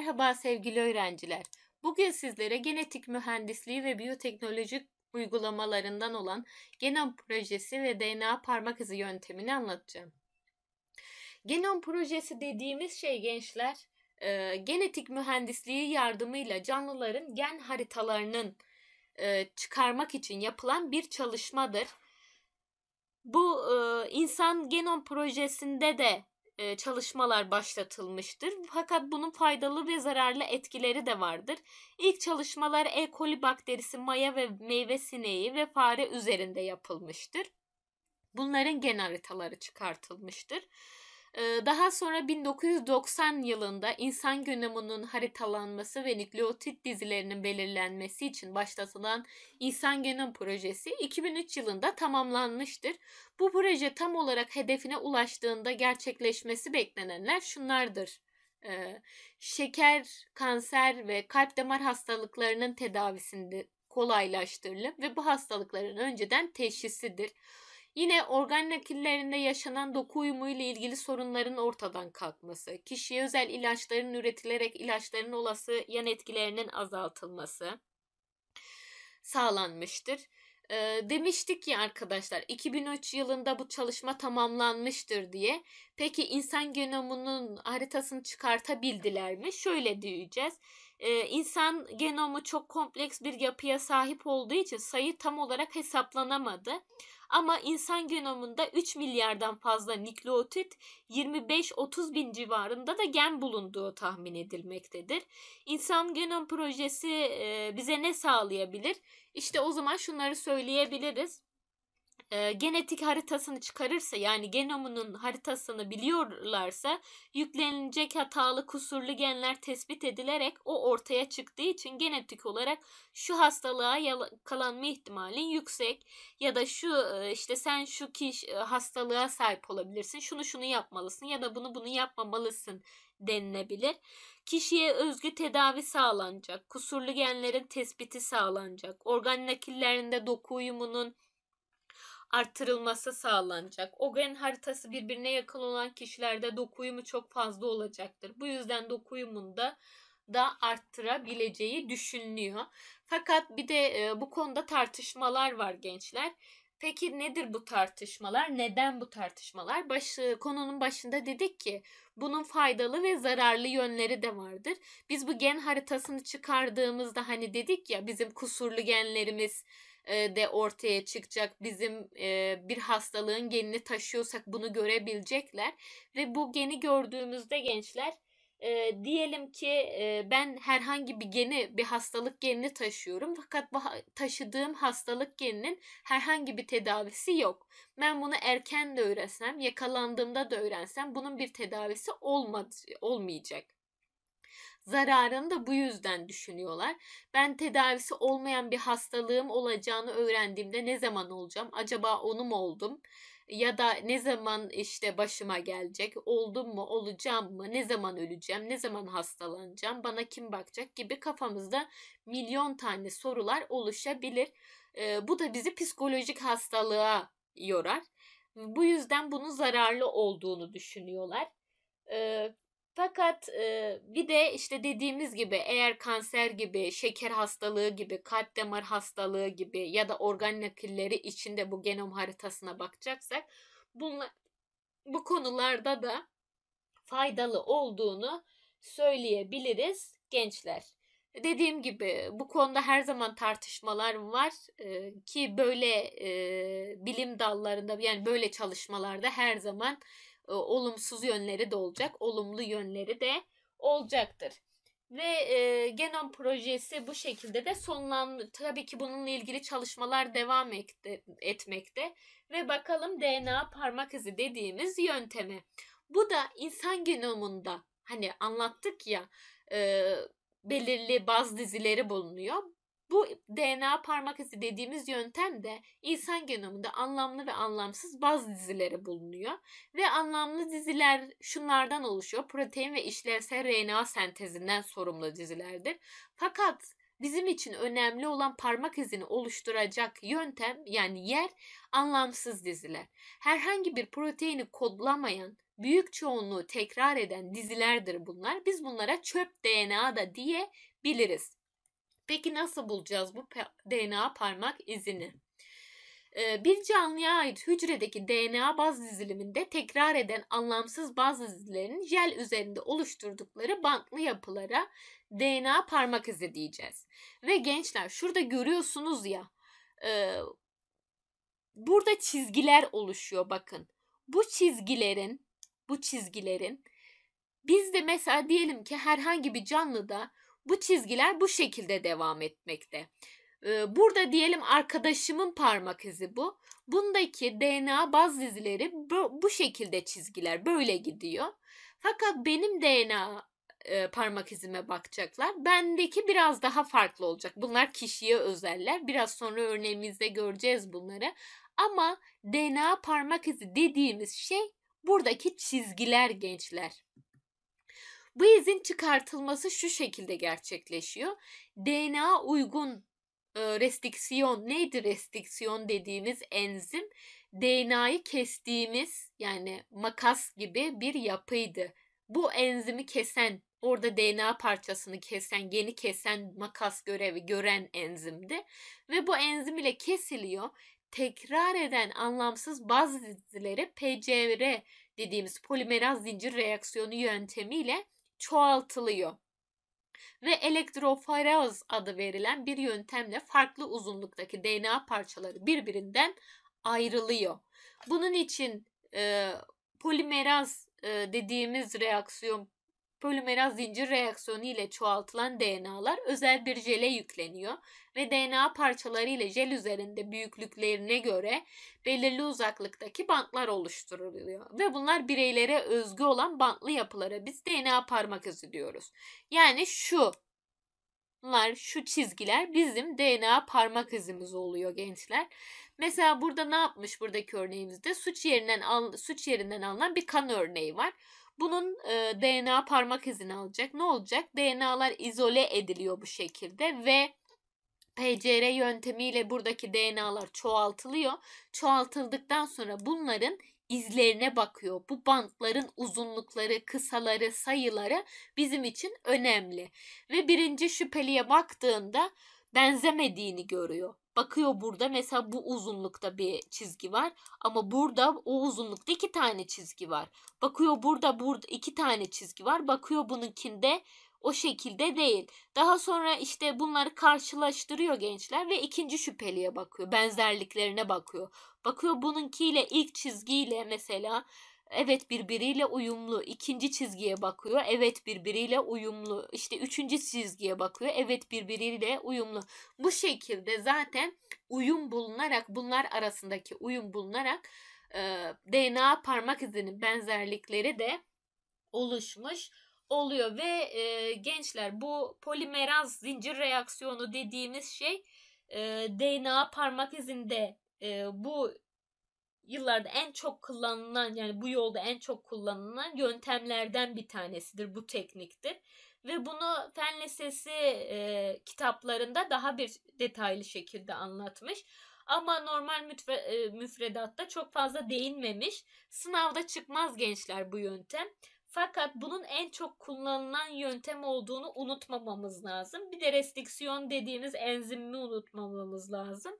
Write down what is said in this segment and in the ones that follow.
Merhaba sevgili öğrenciler. Bugün sizlere genetik mühendisliği ve biyoteknolojik uygulamalarından olan genom projesi ve DNA parmak izi yöntemini anlatacağım. Genom projesi dediğimiz şey gençler e, genetik mühendisliği yardımıyla canlıların gen haritalarının e, çıkarmak için yapılan bir çalışmadır. Bu e, insan genom projesinde de e, çalışmalar başlatılmıştır. Fakat bunun faydalı ve zararlı etkileri de vardır. İlk çalışmalar E. coli bakterisi, maya ve meyve sineği ve fare üzerinde yapılmıştır. Bunların gen haritaları çıkartılmıştır. Daha sonra 1990 yılında insan genomunun haritalanması ve nükleotit dizilerinin belirlenmesi için başlatılan insan Genom Projesi 2003 yılında tamamlanmıştır. Bu proje tam olarak hedefine ulaştığında gerçekleşmesi beklenenler şunlardır. Şeker, kanser ve kalp damar hastalıklarının tedavisinde kolaylaştırılıp ve bu hastalıkların önceden teşhisidir. Yine organ nakillerinde yaşanan doku uyumu ile ilgili sorunların ortadan kalkması, kişiye özel ilaçların üretilerek ilaçların olası yan etkilerinin azaltılması sağlanmıştır. Ee, demiştik ya arkadaşlar 2003 yılında bu çalışma tamamlanmıştır diye. Peki insan genomunun haritasını çıkartabildiler mi? Şöyle diyeceğiz. Ee, insan genomu çok kompleks bir yapıya sahip olduğu için sayı tam olarak hesaplanamadı. Ama insan genomunda 3 milyardan fazla nükleotit 25-30 bin civarında da gen bulunduğu tahmin edilmektedir. İnsan Genom Projesi bize ne sağlayabilir? İşte o zaman şunları söyleyebiliriz e, genetik haritasını çıkarırsa yani genomunun haritasını biliyorlarsa yüklenilecek hatalı kusurlu genler tespit edilerek o ortaya çıktığı için genetik olarak şu hastalığa yakalanma ihtimalin yüksek ya da şu işte sen şu kişi hastalığa sahip olabilirsin şunu şunu yapmalısın ya da bunu bunu yapmamalısın denilebilir. Kişiye özgü tedavi sağlanacak, kusurlu genlerin tespiti sağlanacak, organ nakillerinde doku uyumunun arttırılması sağlanacak. O gen haritası birbirine yakın olan kişilerde doku uyumu çok fazla olacaktır. Bu yüzden dokuyumun da da arttırabileceği düşünülüyor. Fakat bir de e, bu konuda tartışmalar var gençler. Peki nedir bu tartışmalar? Neden bu tartışmalar? Başı, e, konunun başında dedik ki bunun faydalı ve zararlı yönleri de vardır. Biz bu gen haritasını çıkardığımızda hani dedik ya bizim kusurlu genlerimiz e, de ortaya çıkacak. Bizim e, bir hastalığın genini taşıyorsak bunu görebilecekler ve bu geni gördüğümüzde gençler e, diyelim ki e, ben herhangi bir geni bir hastalık genini taşıyorum fakat bu taşıdığım hastalık geninin herhangi bir tedavisi yok. Ben bunu erken de öğrensem, yakalandığımda da öğrensem bunun bir tedavisi olmad olmayacak zararını da bu yüzden düşünüyorlar. Ben tedavisi olmayan bir hastalığım olacağını öğrendiğimde ne zaman olacağım? Acaba onu mu oldum? Ya da ne zaman işte başıma gelecek? Oldum mu? Olacağım mı? Ne zaman öleceğim? Ne zaman hastalanacağım? Bana kim bakacak? Gibi kafamızda milyon tane sorular oluşabilir. Ee, bu da bizi psikolojik hastalığa yorar. Bu yüzden bunun zararlı olduğunu düşünüyorlar. Ee, fakat e, bir de işte dediğimiz gibi eğer kanser gibi, şeker hastalığı gibi, kalp damar hastalığı gibi ya da organ nakilleri içinde bu genom haritasına bakacaksak bunla, bu konularda da faydalı olduğunu söyleyebiliriz gençler. Dediğim gibi bu konuda her zaman tartışmalar var ee, ki böyle e, bilim dallarında yani böyle çalışmalarda her zaman e, olumsuz yönleri de olacak, olumlu yönleri de olacaktır. Ve e, genom projesi bu şekilde de sonlan tabii ki bununla ilgili çalışmalar devam et- etmekte ve bakalım DNA parmak izi dediğimiz yönteme. Bu da insan genomunda hani anlattık ya e, belirli baz dizileri bulunuyor. Bu DNA parmak izi dediğimiz yöntem de insan genomunda anlamlı ve anlamsız bazı dizileri bulunuyor. Ve anlamlı diziler şunlardan oluşuyor. Protein ve işlevsel RNA sentezinden sorumlu dizilerdir. Fakat bizim için önemli olan parmak izini oluşturacak yöntem yani yer anlamsız diziler. Herhangi bir proteini kodlamayan, büyük çoğunluğu tekrar eden dizilerdir bunlar. Biz bunlara çöp DNA da diye biliriz. Peki nasıl bulacağız bu DNA parmak izini? Ee, bir canlıya ait hücredeki DNA baz diziliminde tekrar eden anlamsız baz dizilerinin jel üzerinde oluşturdukları bantlı yapılara DNA parmak izi diyeceğiz. Ve gençler şurada görüyorsunuz ya e, burada çizgiler oluşuyor bakın. Bu çizgilerin bu çizgilerin biz de mesela diyelim ki herhangi bir canlıda bu çizgiler bu şekilde devam etmekte. Burada diyelim arkadaşımın parmak izi bu. Bundaki DNA baz dizileri bu şekilde çizgiler böyle gidiyor. Fakat benim DNA e, parmak izime bakacaklar. Bendeki biraz daha farklı olacak. Bunlar kişiye özeller. Biraz sonra örneğimizde göreceğiz bunları. Ama DNA parmak izi dediğimiz şey buradaki çizgiler gençler. Bu izin çıkartılması şu şekilde gerçekleşiyor. DNA uygun e, restriksiyon neydi restriksiyon dediğimiz enzim DNA'yı kestiğimiz yani makas gibi bir yapıydı. Bu enzimi kesen orada DNA parçasını kesen, geni kesen makas görevi gören enzimdi ve bu enzim ile kesiliyor. Tekrar eden anlamsız baz dizileri PCR dediğimiz polimeraz zincir reaksiyonu yöntemiyle çoğaltılıyor. Ve elektroferaz adı verilen bir yöntemle farklı uzunluktaki DNA parçaları birbirinden ayrılıyor. Bunun için e, polimeraz e, dediğimiz reaksiyon polimeraz zincir reaksiyonu ile çoğaltılan DNA'lar özel bir jele yükleniyor ve DNA parçaları ile jel üzerinde büyüklüklerine göre belirli uzaklıktaki bantlar oluşturuluyor ve bunlar bireylere özgü olan bantlı yapılara biz DNA parmak izi diyoruz. Yani şu Bunlar, şu çizgiler bizim DNA parmak izimiz oluyor gençler. Mesela burada ne yapmış buradaki örneğimizde? Suç yerinden al, suç yerinden alınan bir kan örneği var. Bunun e, DNA parmak izini alacak. Ne olacak? DNA'lar izole ediliyor bu şekilde ve PCR yöntemiyle buradaki DNA'lar çoğaltılıyor. Çoğaltıldıktan sonra bunların izlerine bakıyor. Bu bantların uzunlukları, kısaları, sayıları bizim için önemli. Ve birinci şüpheliye baktığında benzemediğini görüyor bakıyor burada mesela bu uzunlukta bir çizgi var ama burada o uzunlukta iki tane çizgi var. Bakıyor burada burada iki tane çizgi var. Bakıyor bununkinde o şekilde değil. Daha sonra işte bunları karşılaştırıyor gençler ve ikinci şüpheliye bakıyor. Benzerliklerine bakıyor. Bakıyor bununkiyle ilk çizgiyle mesela Evet birbiriyle uyumlu. İkinci çizgiye bakıyor. Evet birbiriyle uyumlu. İşte üçüncü çizgiye bakıyor. Evet birbiriyle uyumlu. Bu şekilde zaten uyum bulunarak bunlar arasındaki uyum bulunarak e, DNA parmak izinin benzerlikleri de oluşmuş oluyor ve e, gençler bu polimeraz zincir reaksiyonu dediğimiz şey e, DNA parmak izinde e, bu yıllarda en çok kullanılan yani bu yolda en çok kullanılan yöntemlerden bir tanesidir bu tekniktir. Ve bunu Fen Lisesi e, kitaplarında daha bir detaylı şekilde anlatmış. Ama normal mütfre, e, müfredatta çok fazla değinmemiş. Sınavda çıkmaz gençler bu yöntem. Fakat bunun en çok kullanılan yöntem olduğunu unutmamamız lazım. Bir de restriksiyon dediğimiz enzimi unutmamamız lazım.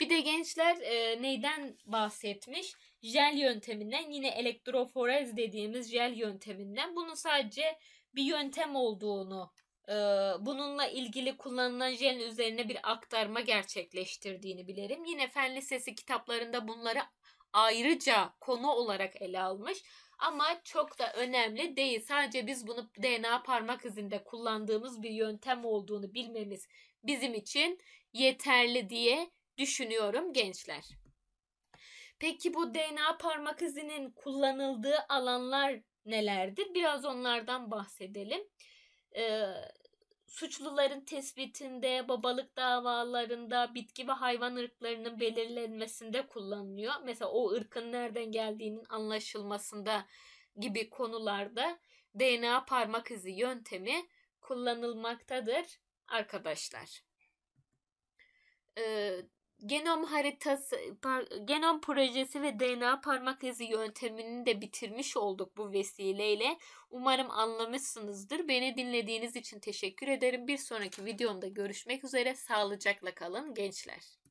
Bir de gençler e, neyden bahsetmiş? Jel yönteminden yine elektroforez dediğimiz jel yönteminden. Bunun sadece bir yöntem olduğunu e, bununla ilgili kullanılan jelin üzerine bir aktarma gerçekleştirdiğini bilirim. Yine Fen Lisesi kitaplarında bunları ayrıca konu olarak ele almış ama çok da önemli değil. Sadece biz bunu DNA parmak izinde kullandığımız bir yöntem olduğunu bilmemiz bizim için yeterli diye düşünüyorum gençler. Peki bu DNA parmak izinin kullanıldığı alanlar nelerdir? Biraz onlardan bahsedelim. Ee, suçluların tespitinde, babalık davalarında, bitki ve hayvan ırklarının belirlenmesinde kullanılıyor. Mesela o ırkın nereden geldiğinin anlaşılmasında gibi konularda DNA parmak izi yöntemi kullanılmaktadır arkadaşlar. Ee, genom haritası, genom projesi ve DNA parmak izi yöntemini de bitirmiş olduk bu vesileyle. Umarım anlamışsınızdır. Beni dinlediğiniz için teşekkür ederim. Bir sonraki videomda görüşmek üzere. Sağlıcakla kalın gençler.